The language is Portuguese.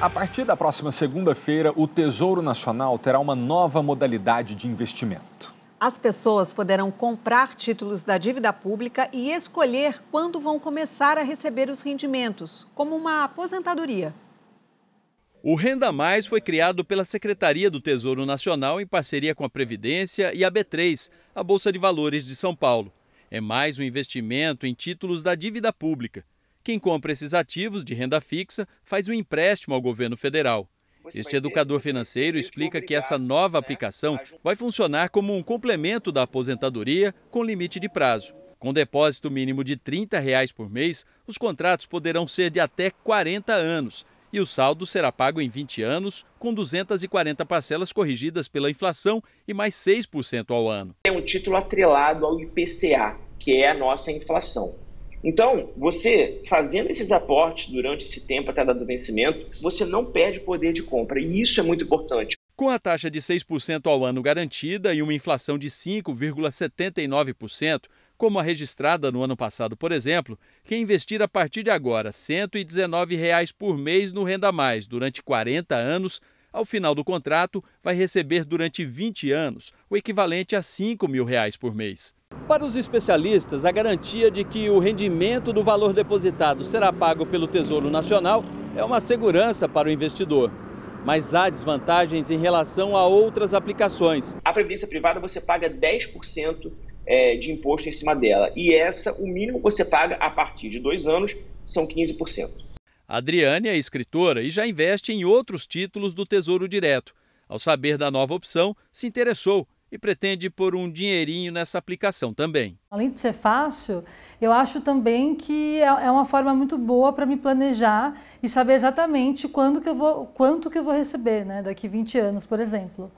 A partir da próxima segunda-feira, o Tesouro Nacional terá uma nova modalidade de investimento. As pessoas poderão comprar títulos da dívida pública e escolher quando vão começar a receber os rendimentos, como uma aposentadoria. O Renda Mais foi criado pela Secretaria do Tesouro Nacional em parceria com a Previdência e a B3, a Bolsa de Valores de São Paulo. É mais um investimento em títulos da dívida pública. Quem compra esses ativos de renda fixa faz um empréstimo ao governo federal. Este educador financeiro explica que essa nova né, aplicação vai funcionar como um complemento da aposentadoria com limite de prazo. Com depósito mínimo de R$ 30 reais por mês, os contratos poderão ser de até 40 anos e o saldo será pago em 20 anos, com 240 parcelas corrigidas pela inflação e mais 6% ao ano. É um título atrelado ao IPCA, que é a nossa inflação. Então, você fazendo esses aportes durante esse tempo até a data do vencimento, você não perde poder de compra e isso é muito importante. Com a taxa de 6% ao ano garantida e uma inflação de 5,79%, como a registrada no ano passado, por exemplo, quem investir a partir de agora R$ 119 por mês no Renda Mais durante 40 anos, ao final do contrato vai receber durante 20 anos o equivalente a R$ 5 mil por mês. Para os especialistas, a garantia de que o rendimento do valor depositado será pago pelo Tesouro Nacional é uma segurança para o investidor. Mas há desvantagens em relação a outras aplicações. A previdência privada você paga 10% é, de imposto em cima dela. E essa, o mínimo que você paga a partir de dois anos são 15%. Adriane é escritora e já investe em outros títulos do Tesouro Direto. Ao saber da nova opção, se interessou e pretende pôr um dinheirinho nessa aplicação também. Além de ser fácil, eu acho também que é, é uma forma muito boa para me planejar e saber exatamente quando que eu vou, quanto que eu vou receber, né, daqui 20 anos, por exemplo.